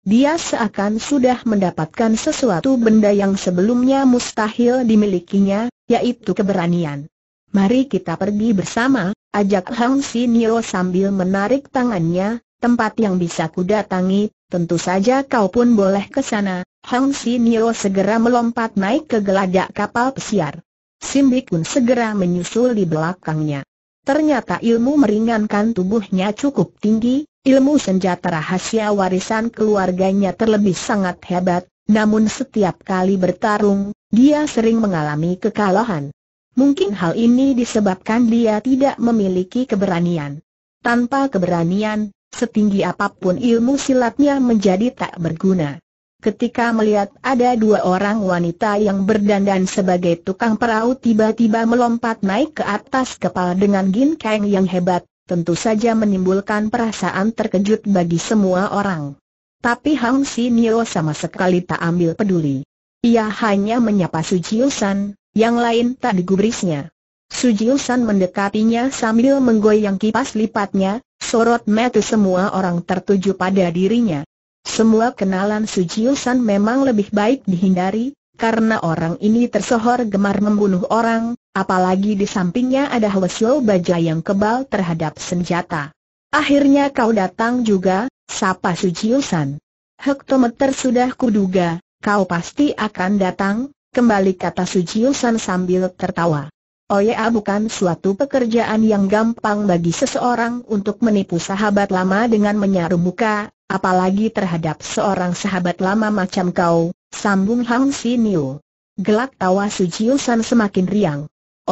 Dia seakan sudah mendapatkan sesuatu benda yang sebelumnya mustahil dimilikinya, yaitu keberanian. Mari kita pergi bersama, ajak Hang Si Niro sambil menarik tangannya, tempat yang bisa kudatangi tentu saja kau pun boleh ke sana. Hang Nio segera melompat naik ke geladak kapal pesiar. Simbi pun segera menyusul di belakangnya. Ternyata ilmu meringankan tubuhnya cukup tinggi, ilmu senjata rahasia warisan keluarganya terlebih sangat hebat, namun setiap kali bertarung, dia sering mengalami kekalahan. Mungkin hal ini disebabkan dia tidak memiliki keberanian. Tanpa keberanian, Setinggi apapun ilmu silatnya menjadi tak berguna. Ketika melihat ada dua orang wanita yang berdandan sebagai tukang perahu tiba-tiba melompat naik ke atas kepala dengan ginkeng yang hebat, tentu saja menimbulkan perasaan terkejut bagi semua orang. Tapi Hang Si Nio sama sekali tak ambil peduli. Ia hanya menyapa Su Sujiusan, yang lain tak digubrisnya. Su Sujiusan mendekatinya sambil menggoyang kipas lipatnya, Sorot mata semua orang tertuju pada dirinya. Semua kenalan Sujiusan memang lebih baik dihindari, karena orang ini tersohor gemar membunuh orang, apalagi di sampingnya ada Hwasyo Baja yang kebal terhadap senjata. Akhirnya kau datang juga, sapa Sujiusan. Hektometer sudah kuduga, kau pasti akan datang, kembali kata Sujiusan sambil tertawa. Oya oh ah, bukan suatu pekerjaan yang gampang bagi seseorang untuk menipu sahabat lama dengan menyaruh muka, apalagi terhadap seorang sahabat lama macam kau, sambung Hang Niu. Gelak tawa Sujiusan semakin riang.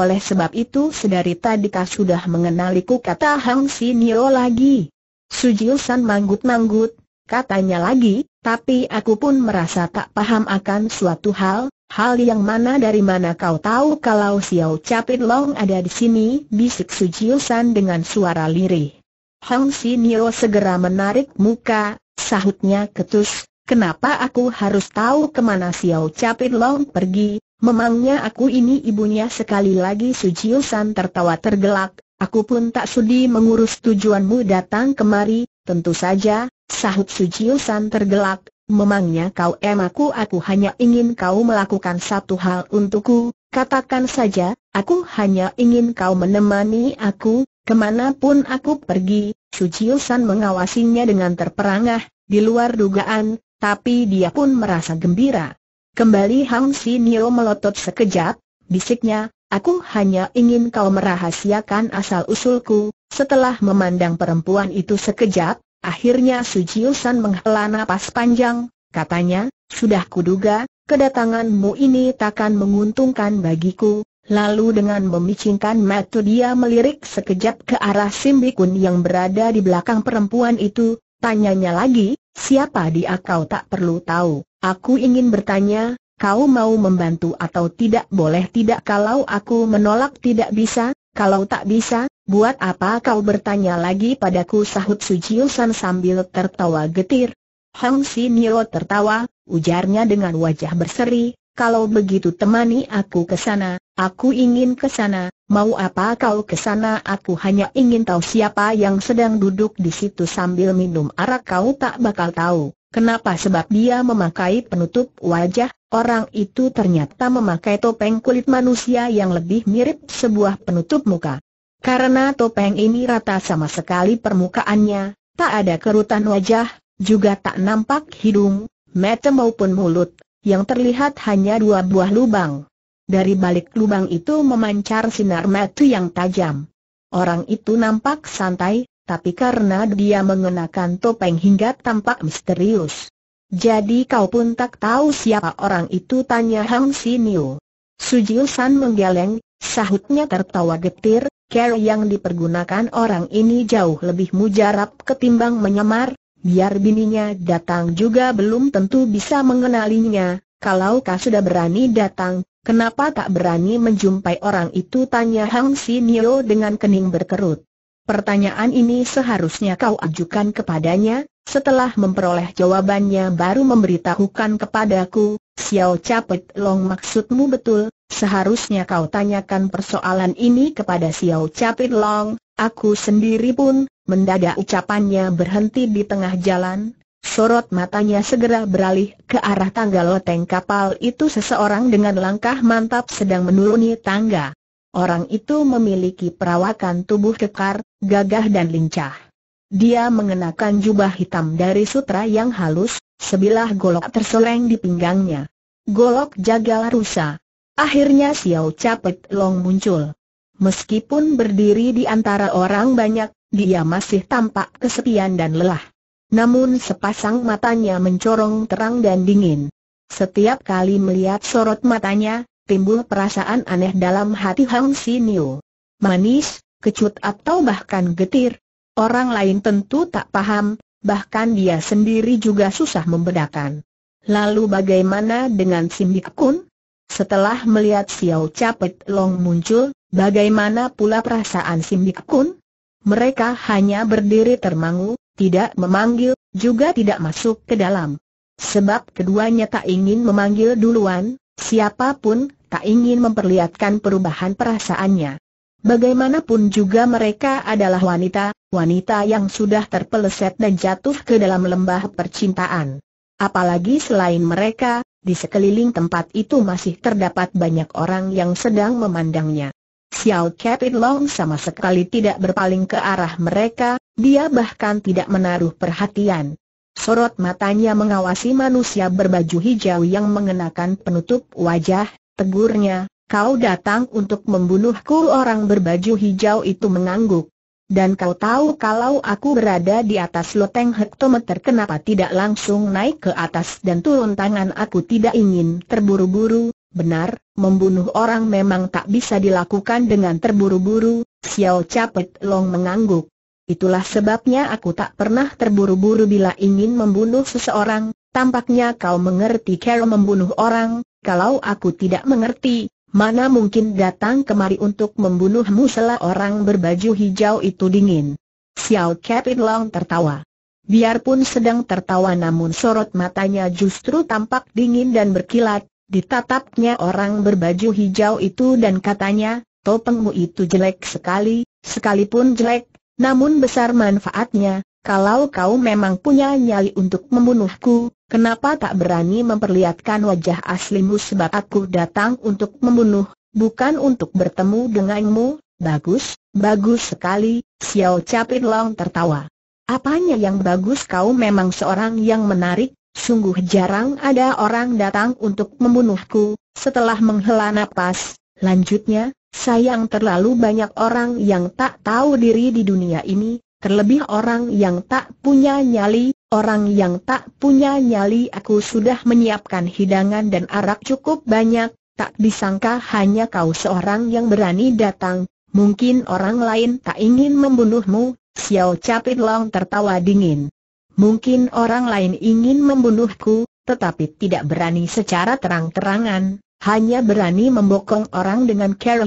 Oleh sebab itu sedari tadi kau sudah mengenaliku kata Hang Niu lagi. Sujiusan manggut-manggut, katanya lagi, tapi aku pun merasa tak paham akan suatu hal, Hal yang mana dari mana kau tahu kalau Xiao Capit Long ada di sini? Bisik Sujiusan dengan suara lirih. Hong Sinio segera menarik muka, sahutnya ketus. Kenapa aku harus tahu kemana Xiao Capit Long pergi? Memangnya aku ini ibunya sekali lagi Sujiusan tertawa tergelak. Aku pun tak sudi mengurus tujuanmu datang kemari. Tentu saja, sahut Sujiusan tergelak memangnya kau emaku aku hanya ingin kau melakukan satu hal untukku, katakan saja, aku hanya ingin kau menemani aku, kemanapun aku pergi, Sujiusan mengawasinya dengan terperangah, di luar dugaan, tapi dia pun merasa gembira. Kembali Hang Nio melotot sekejap, bisiknya, aku hanya ingin kau merahasiakan asal-usulku, setelah memandang perempuan itu sekejap, Akhirnya Sujiusan menghela nafas panjang, katanya, sudah kuduga, kedatanganmu ini takkan menguntungkan bagiku. Lalu dengan memicingkan mata dia melirik sekejap ke arah Simbikun yang berada di belakang perempuan itu, tanyanya lagi, siapa dia kau tak perlu tahu, aku ingin bertanya, kau mau membantu atau tidak boleh tidak kalau aku menolak tidak bisa, kalau tak bisa, buat apa kau bertanya lagi padaku sahut Sujiusan sambil tertawa getir. Si Nio tertawa, ujarnya dengan wajah berseri, kalau begitu temani aku ke sana, aku ingin ke sana, mau apa kau ke sana aku hanya ingin tahu siapa yang sedang duduk di situ sambil minum arak kau tak bakal tahu, kenapa sebab dia memakai penutup wajah, Orang itu ternyata memakai topeng kulit manusia yang lebih mirip sebuah penutup muka. Karena topeng ini rata sama sekali permukaannya, tak ada kerutan wajah, juga tak nampak hidung, mata maupun mulut, yang terlihat hanya dua buah lubang. Dari balik lubang itu memancar sinar mata yang tajam. Orang itu nampak santai, tapi karena dia mengenakan topeng hingga tampak misterius. Jadi kau pun tak tahu siapa orang itu tanya Hang Sinio. Sujiu San menggeleng, sahutnya tertawa getir, care yang dipergunakan orang ini jauh lebih mujarab ketimbang menyamar, biar bininya datang juga belum tentu bisa mengenalinya, kalau kau sudah berani datang, kenapa tak berani menjumpai orang itu tanya Hang Niu dengan kening berkerut. Pertanyaan ini seharusnya kau ajukan kepadanya, setelah memperoleh jawabannya baru memberitahukan kepadaku, Xiao Capet Long maksudmu betul, seharusnya kau tanyakan persoalan ini kepada Xiao Capet Long, aku sendiri pun, mendadak ucapannya berhenti di tengah jalan, Sorot matanya segera beralih ke arah tangga loteng kapal itu seseorang dengan langkah mantap sedang menuruni tangga. Orang itu memiliki perawakan tubuh kekar, gagah dan lincah. Dia mengenakan jubah hitam dari sutra yang halus, sebilah golok terseleng di pinggangnya. Golok jagal rusa. Akhirnya Xiao Capet Long muncul. Meskipun berdiri di antara orang banyak, dia masih tampak kesepian dan lelah. Namun sepasang matanya mencorong terang dan dingin. Setiap kali melihat sorot matanya, timbul perasaan aneh dalam hati Hang Sinio. Manis, kecut atau bahkan getir, Orang lain tentu tak paham, bahkan dia sendiri juga susah membedakan. Lalu bagaimana dengan Simbik Kun? Setelah melihat Xiao Capet Long muncul, bagaimana pula perasaan Simbik Kun? Mereka hanya berdiri termangu, tidak memanggil, juga tidak masuk ke dalam. Sebab keduanya tak ingin memanggil duluan, siapapun tak ingin memperlihatkan perubahan perasaannya. Bagaimanapun juga mereka adalah wanita, wanita yang sudah terpeleset dan jatuh ke dalam lembah percintaan. Apalagi selain mereka, di sekeliling tempat itu masih terdapat banyak orang yang sedang memandangnya. Xiao Capit Long sama sekali tidak berpaling ke arah mereka, dia bahkan tidak menaruh perhatian. Sorot matanya mengawasi manusia berbaju hijau yang mengenakan penutup wajah, tegurnya, kau datang untuk membunuhku orang berbaju hijau itu mengangguk. Dan kau tahu kalau aku berada di atas loteng hektometer kenapa tidak langsung naik ke atas dan turun tangan aku tidak ingin terburu-buru, benar, membunuh orang memang tak bisa dilakukan dengan terburu-buru, Xiao Capet Long mengangguk. Itulah sebabnya aku tak pernah terburu-buru bila ingin membunuh seseorang, tampaknya kau mengerti cara membunuh orang, kalau aku tidak mengerti, Mana mungkin datang kemari untuk membunuhmu Selah orang berbaju hijau itu dingin. Xiao Capit Long tertawa. Biarpun sedang tertawa namun sorot matanya justru tampak dingin dan berkilat, ditatapnya orang berbaju hijau itu dan katanya, topengmu itu jelek sekali, sekalipun jelek, namun besar manfaatnya, kalau kau memang punya nyali untuk membunuhku, Kenapa tak berani memperlihatkan wajah aslimu sebab aku datang untuk membunuh, bukan untuk bertemu denganmu, bagus, bagus sekali, Xiao Capit Long tertawa. Apanya yang bagus kau memang seorang yang menarik, sungguh jarang ada orang datang untuk membunuhku, setelah menghela napas, lanjutnya, sayang terlalu banyak orang yang tak tahu diri di dunia ini, Terlebih orang yang tak punya nyali, orang yang tak punya nyali aku sudah menyiapkan hidangan dan arak cukup banyak, tak disangka hanya kau seorang yang berani datang, mungkin orang lain tak ingin membunuhmu, Xiao Capit Long tertawa dingin. Mungkin orang lain ingin membunuhku, tetapi tidak berani secara terang-terangan, hanya berani membokong orang dengan care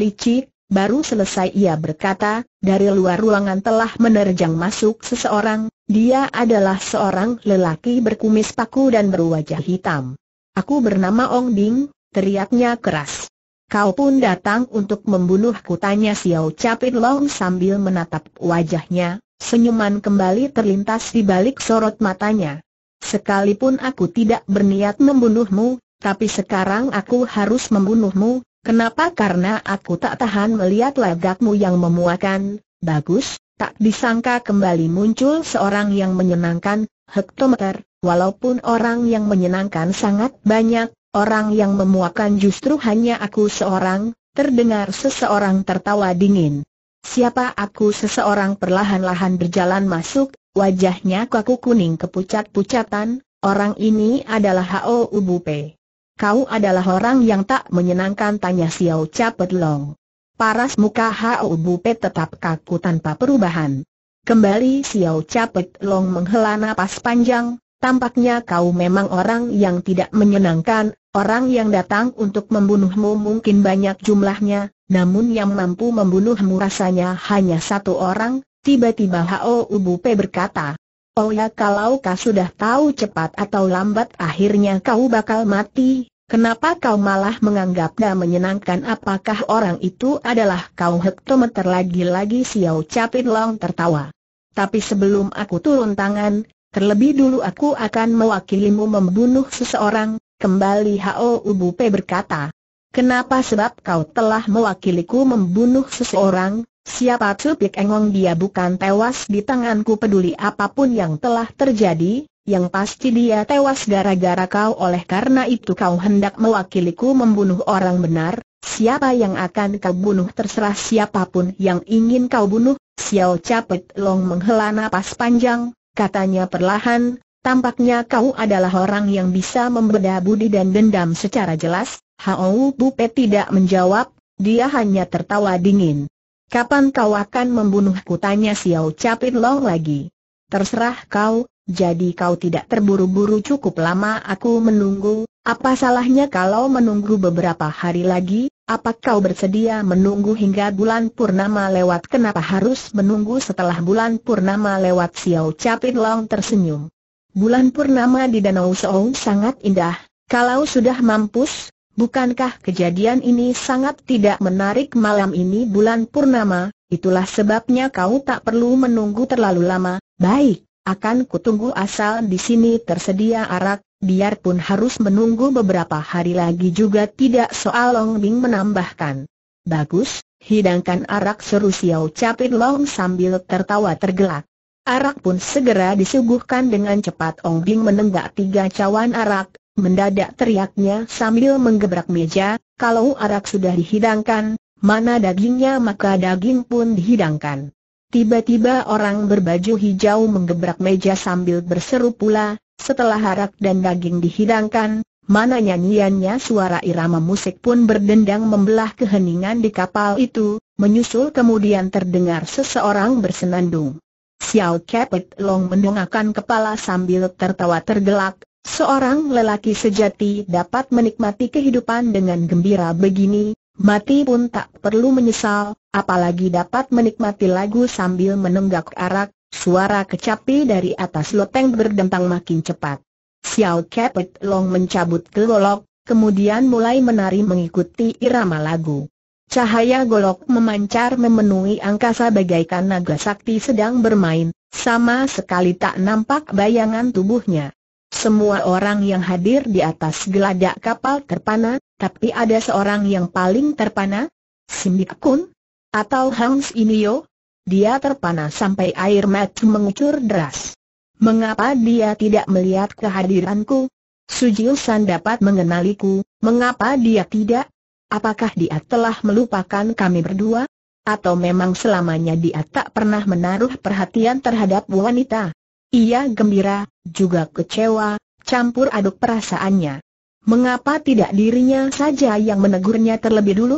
Baru selesai ia berkata, dari luar ruangan telah menerjang masuk seseorang, dia adalah seorang lelaki berkumis paku dan berwajah hitam. Aku bernama Ong Bing, teriaknya keras. Kau pun datang untuk membunuhku tanya Xiao Capit Long sambil menatap wajahnya, senyuman kembali terlintas di balik sorot matanya. Sekalipun aku tidak berniat membunuhmu, tapi sekarang aku harus membunuhmu, Kenapa? Karena aku tak tahan melihat lagakmu yang memuakan, bagus, tak disangka kembali muncul seorang yang menyenangkan, hektometer, walaupun orang yang menyenangkan sangat banyak, orang yang memuakan justru hanya aku seorang, terdengar seseorang tertawa dingin. Siapa aku seseorang perlahan-lahan berjalan masuk, wajahnya kaku kuning kepucat-pucatan, orang ini adalah Hao Ubupe. Kau adalah orang yang tak menyenangkan tanya Xiao Capet Long. Paras muka Hao Bupe tetap kaku tanpa perubahan. Kembali Xiao Capet Long menghela napas panjang, Tampaknya kau memang orang yang tidak menyenangkan, orang yang datang untuk membunuhmu mungkin banyak jumlahnya, namun yang mampu membunuhmu rasanya hanya satu orang, tiba-tiba Hao Pe berkata. Oh ya kalau kau sudah tahu cepat atau lambat akhirnya kau bakal mati, kenapa kau malah menganggap dah menyenangkan apakah orang itu adalah kau hektometer lagi-lagi Xiao Capit Long tertawa. Tapi sebelum aku turun tangan, terlebih dulu aku akan mewakilimu membunuh seseorang, kembali Hao P berkata. Kenapa sebab kau telah mewakiliku membunuh seseorang, Siapa cupik engong dia bukan tewas di tanganku peduli apapun yang telah terjadi, yang pasti dia tewas gara-gara kau oleh karena itu kau hendak mewakiliku membunuh orang benar, siapa yang akan kau bunuh terserah siapapun yang ingin kau bunuh, Xiao Capet Long menghela napas panjang, katanya perlahan, tampaknya kau adalah orang yang bisa membeda budi dan dendam secara jelas, Hao Bupe tidak menjawab, dia hanya tertawa dingin. Kapan kau akan membunuhku? Tanya Xiao Capit Long lagi. Terserah kau, jadi kau tidak terburu-buru cukup lama aku menunggu, apa salahnya kalau menunggu beberapa hari lagi, apa kau bersedia menunggu hingga bulan purnama lewat kenapa harus menunggu setelah bulan purnama lewat Xiao Capit Long tersenyum. Bulan purnama di Danau Seong sangat indah, kalau sudah mampus, Bukankah kejadian ini sangat tidak menarik malam ini bulan purnama, itulah sebabnya kau tak perlu menunggu terlalu lama, baik, akan kutunggu asal di sini tersedia arak, biarpun harus menunggu beberapa hari lagi juga tidak soal Long Bing menambahkan. Bagus, hidangkan arak seru Xiao Capit Long sambil tertawa tergelak. Arak pun segera disuguhkan dengan cepat Ong Bing menenggak tiga cawan arak, Mendadak teriaknya sambil menggebrak meja, kalau arak sudah dihidangkan, mana dagingnya maka daging pun dihidangkan. Tiba-tiba orang berbaju hijau menggebrak meja sambil berseru pula, setelah arak dan daging dihidangkan, mana nyanyiannya suara irama musik pun berdendang membelah keheningan di kapal itu, menyusul kemudian terdengar seseorang bersenandung. Xiao Kepet Long mendongakkan kepala sambil tertawa tergelak, Seorang lelaki sejati dapat menikmati kehidupan dengan gembira begini, mati pun tak perlu menyesal, apalagi dapat menikmati lagu sambil menenggak arak, suara kecapi dari atas loteng berdentang makin cepat. Xiao Kepet Long mencabut golok, kemudian mulai menari mengikuti irama lagu. Cahaya golok memancar memenuhi angkasa bagaikan naga sakti sedang bermain, sama sekali tak nampak bayangan tubuhnya. Semua orang yang hadir di atas geladak kapal terpana, tapi ada seorang yang paling terpana, Simik Kun, atau Hans Inio. Dia terpana sampai air mata mengucur deras. Mengapa dia tidak melihat kehadiranku? Sujiusan dapat mengenaliku, mengapa dia tidak? Apakah dia telah melupakan kami berdua? Atau memang selamanya dia tak pernah menaruh perhatian terhadap wanita? Ia gembira, juga kecewa, campur aduk perasaannya. Mengapa tidak dirinya saja yang menegurnya terlebih dulu?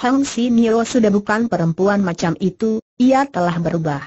Hang Si Niro sudah bukan perempuan macam itu, ia telah berubah.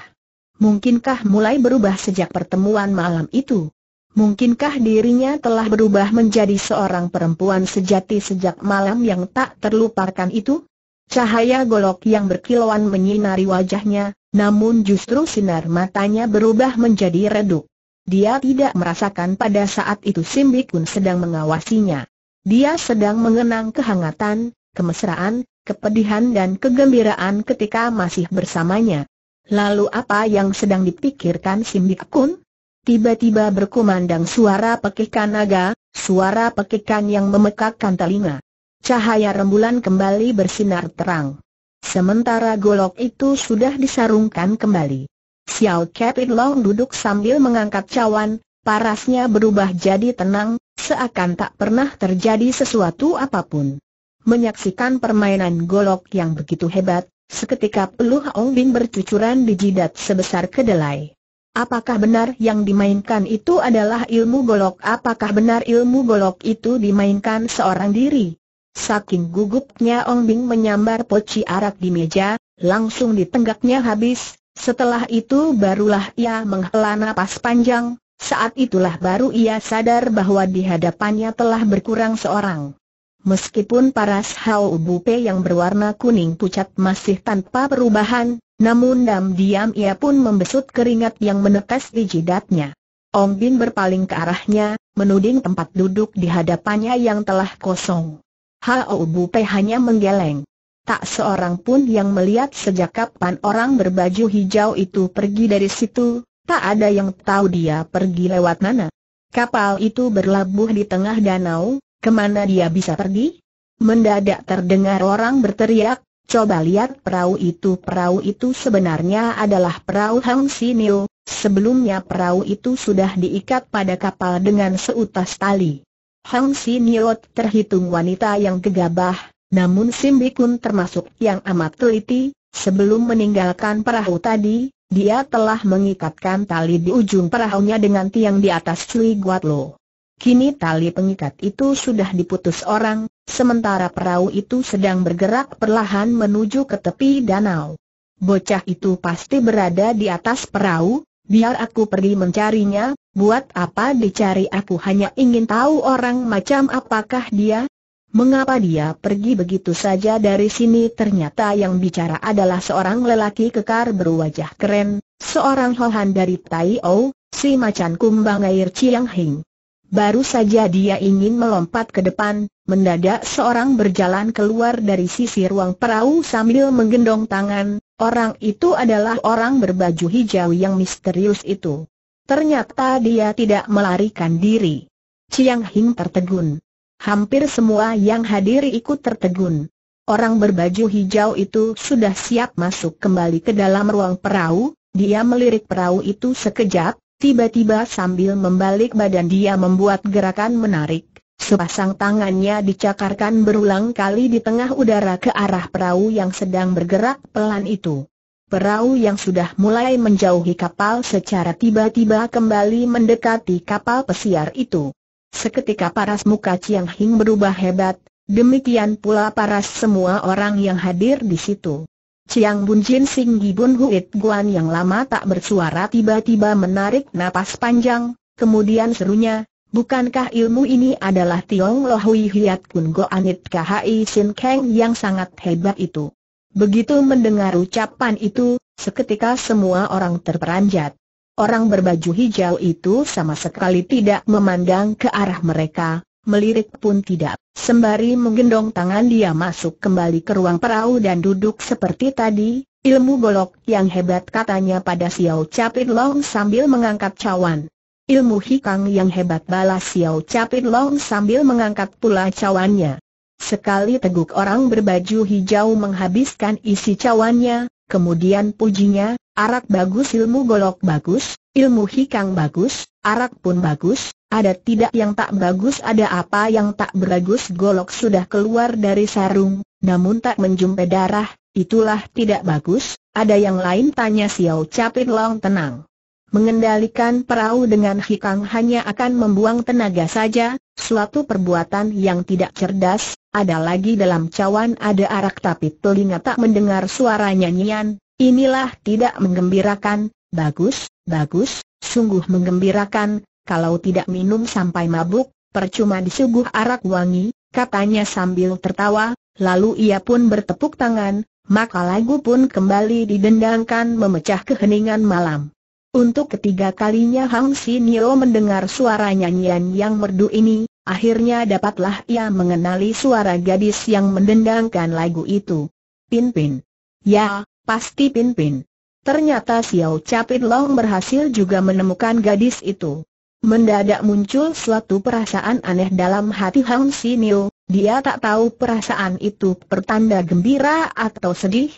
Mungkinkah mulai berubah sejak pertemuan malam itu? Mungkinkah dirinya telah berubah menjadi seorang perempuan sejati sejak malam yang tak terlupakan itu? Cahaya golok yang berkilauan menyinari wajahnya, namun justru sinar matanya berubah menjadi redup. Dia tidak merasakan pada saat itu Simbikun sedang mengawasinya. Dia sedang mengenang kehangatan, kemesraan, kepedihan dan kegembiraan ketika masih bersamanya. Lalu apa yang sedang dipikirkan Simbikun? Tiba-tiba berkumandang suara pekikan naga, suara pekikan yang memekakkan telinga. Cahaya rembulan kembali bersinar terang. Sementara golok itu sudah disarungkan kembali. Xiao Capit Long duduk sambil mengangkat cawan, parasnya berubah jadi tenang, seakan tak pernah terjadi sesuatu apapun. Menyaksikan permainan golok yang begitu hebat, seketika peluh Ong Bin bercucuran di jidat sebesar kedelai. Apakah benar yang dimainkan itu adalah ilmu golok? Apakah benar ilmu golok itu dimainkan seorang diri? Saking gugupnya Ong Bing menyambar poci arak di meja, langsung ditenggaknya habis, setelah itu barulah ia menghela napas panjang, saat itulah baru ia sadar bahwa di hadapannya telah berkurang seorang. Meskipun paras Hao Bupe yang berwarna kuning pucat masih tanpa perubahan, namun diam-diam ia pun membesut keringat yang menetes di jidatnya. Ong Bin berpaling ke arahnya, menuding tempat duduk di hadapannya yang telah kosong. Hao Bupe hanya menggeleng. Tak seorang pun yang melihat sejak kapan orang berbaju hijau itu pergi dari situ, tak ada yang tahu dia pergi lewat mana. Kapal itu berlabuh di tengah danau, kemana dia bisa pergi? Mendadak terdengar orang berteriak, Coba lihat perahu itu Perahu itu sebenarnya adalah perahu Hang Sinio Sebelumnya perahu itu sudah diikat pada kapal dengan seutas tali Hang Siniot terhitung wanita yang gegabah, namun Simbikun Bikun termasuk yang amat teliti, sebelum meninggalkan perahu tadi, dia telah mengikatkan tali di ujung perahunya dengan tiang di atas Cui Guat Lo. Kini tali pengikat itu sudah diputus orang, sementara perahu itu sedang bergerak perlahan menuju ke tepi danau. Bocah itu pasti berada di atas perahu, biar aku pergi mencarinya, Buat apa dicari aku hanya ingin tahu orang macam apakah dia? Mengapa dia pergi begitu saja dari sini ternyata yang bicara adalah seorang lelaki kekar berwajah keren, seorang hohan dari Tai O, si macan kumbang air Chiang Hing. Baru saja dia ingin melompat ke depan, mendadak seorang berjalan keluar dari sisi ruang perahu sambil menggendong tangan, orang itu adalah orang berbaju hijau yang misterius itu. Ternyata dia tidak melarikan diri. Chiang Hing tertegun. Hampir semua yang hadir ikut tertegun. Orang berbaju hijau itu sudah siap masuk kembali ke dalam ruang perahu, dia melirik perahu itu sekejap, tiba-tiba sambil membalik badan dia membuat gerakan menarik. Sepasang tangannya dicakarkan berulang kali di tengah udara ke arah perahu yang sedang bergerak pelan itu. Perahu yang sudah mulai menjauhi kapal secara tiba-tiba kembali mendekati kapal pesiar itu. Seketika paras muka Chiang Hing berubah hebat, demikian pula paras semua orang yang hadir di situ. Chiang Bun Jin Sing Gi Bun Huit Guan yang lama tak bersuara tiba-tiba menarik napas panjang, kemudian serunya, bukankah ilmu ini adalah Tiong Lohui Hiat Kun Go Anit KHI Sin Kang yang sangat hebat itu? Begitu mendengar ucapan itu, seketika semua orang terperanjat. Orang berbaju hijau itu sama sekali tidak memandang ke arah mereka, melirik pun tidak. Sembari menggendong tangan dia masuk kembali ke ruang perahu dan duduk seperti tadi, ilmu golok yang hebat katanya pada Xiao Capit Long sambil mengangkat cawan. Ilmu hikang yang hebat balas Xiao Capit Long sambil mengangkat pula cawannya. Sekali teguk orang berbaju hijau menghabiskan isi cawannya, kemudian pujinya, arak bagus ilmu golok bagus, ilmu hikang bagus, arak pun bagus, ada tidak yang tak bagus ada apa yang tak bagus golok sudah keluar dari sarung, namun tak menjumpai darah, itulah tidak bagus, ada yang lain tanya Xiao Capit Long tenang. Mengendalikan perahu dengan hikang hanya akan membuang tenaga saja, suatu perbuatan yang tidak cerdas, ada lagi dalam cawan ada arak tapi telinga tak mendengar suara nyanyian, inilah tidak menggembirakan, bagus, bagus, sungguh menggembirakan, kalau tidak minum sampai mabuk, percuma disuguh arak wangi, katanya sambil tertawa, lalu ia pun bertepuk tangan, maka lagu pun kembali didendangkan memecah keheningan malam. Untuk ketiga kalinya Hang Si Nio mendengar suara nyanyian yang merdu ini, akhirnya dapatlah ia mengenali suara gadis yang mendendangkan lagu itu. Pin Pin. Ya, pasti Pin Pin. Ternyata Xiao Capit Long berhasil juga menemukan gadis itu. Mendadak muncul suatu perasaan aneh dalam hati Hang Si Nio, dia tak tahu perasaan itu pertanda gembira atau sedih.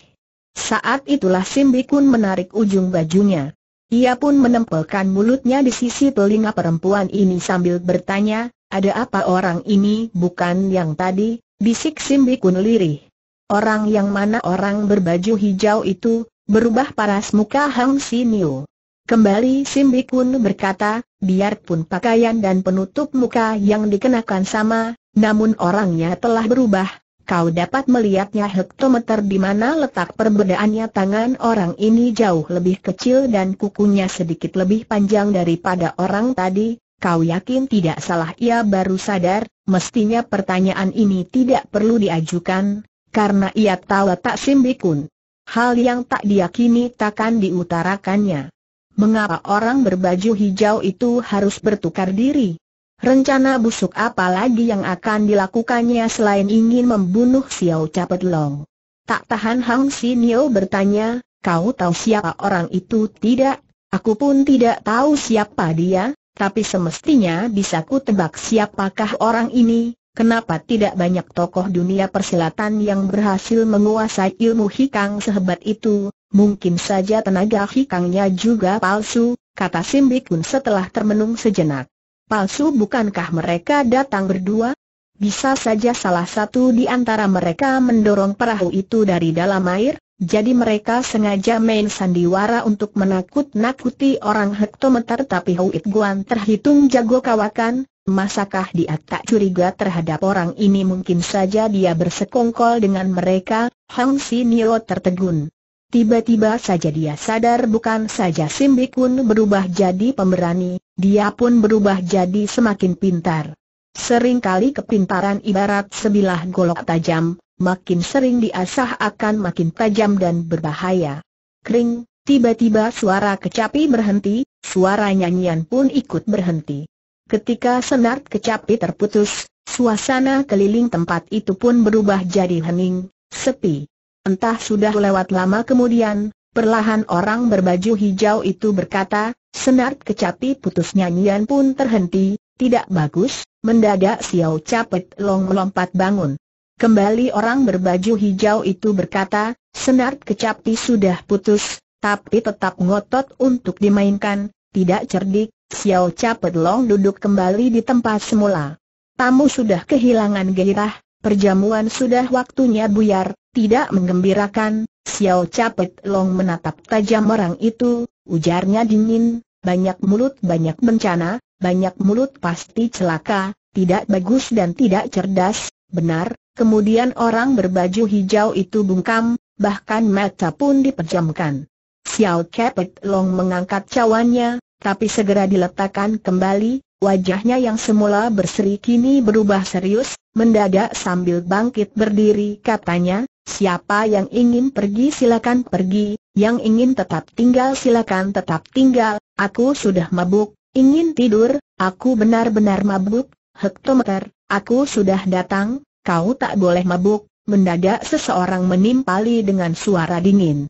Saat itulah Simbi Kun menarik ujung bajunya. Ia pun menempelkan mulutnya di sisi telinga perempuan ini sambil bertanya, ada apa orang ini bukan yang tadi, bisik Simbi Kun lirih. Orang yang mana orang berbaju hijau itu, berubah paras muka Hang Si Niu. Kembali Simbi Kun berkata, biarpun pakaian dan penutup muka yang dikenakan sama, namun orangnya telah berubah, Kau dapat melihatnya hektometer di mana letak perbedaannya tangan orang ini jauh lebih kecil dan kukunya sedikit lebih panjang daripada orang tadi, kau yakin tidak salah ia baru sadar, mestinya pertanyaan ini tidak perlu diajukan, karena ia tahu tak simbikun. Hal yang tak diyakini takkan diutarakannya. Mengapa orang berbaju hijau itu harus bertukar diri? Rencana busuk apa lagi yang akan dilakukannya selain ingin membunuh Xiao Capet Long? Tak tahan Hang Sinio bertanya, kau tahu siapa orang itu tidak? Aku pun tidak tahu siapa dia, tapi semestinya bisa ku tebak siapakah orang ini. Kenapa tidak banyak tokoh dunia persilatan yang berhasil menguasai ilmu hikang sehebat itu? Mungkin saja tenaga hikangnya juga palsu, kata Simbikun setelah termenung sejenak. Palsu bukankah mereka datang berdua? Bisa saja salah satu di antara mereka mendorong perahu itu dari dalam air, jadi mereka sengaja main sandiwara untuk menakut-nakuti orang hektometer tapi It Guan terhitung jago kawakan, masakah dia tak curiga terhadap orang ini mungkin saja dia bersekongkol dengan mereka, Hang Si Nio tertegun. Tiba-tiba saja dia sadar bukan saja Simbi pun berubah jadi pemberani, dia pun berubah jadi semakin pintar. Seringkali kepintaran ibarat sebilah golok tajam, makin sering diasah akan makin tajam dan berbahaya. Kring, tiba-tiba suara kecapi berhenti, suara nyanyian pun ikut berhenti. Ketika senar kecapi terputus, suasana keliling tempat itu pun berubah jadi hening, sepi. Entah sudah lewat lama kemudian, perlahan orang berbaju hijau itu berkata, senar kecapi putus nyanyian pun terhenti, tidak bagus, mendadak Xiao Capet Long melompat bangun. Kembali orang berbaju hijau itu berkata, senar kecapi sudah putus, tapi tetap ngotot untuk dimainkan, tidak cerdik, Xiao Capet Long duduk kembali di tempat semula. Tamu sudah kehilangan gairah, perjamuan sudah waktunya buyar, tidak menggembirakan, Xiao Capet Long menatap tajam orang itu, ujarnya dingin, banyak mulut banyak bencana, banyak mulut pasti celaka, tidak bagus dan tidak cerdas, benar, kemudian orang berbaju hijau itu bungkam, bahkan mata pun diperjamkan. Xiao Capet Long mengangkat cawannya, tapi segera diletakkan kembali, wajahnya yang semula berseri kini berubah serius, mendadak sambil bangkit berdiri katanya, Siapa yang ingin pergi silakan pergi, yang ingin tetap tinggal silakan tetap tinggal, aku sudah mabuk, ingin tidur, aku benar-benar mabuk, hektometer, aku sudah datang, kau tak boleh mabuk, mendadak seseorang menimpali dengan suara dingin.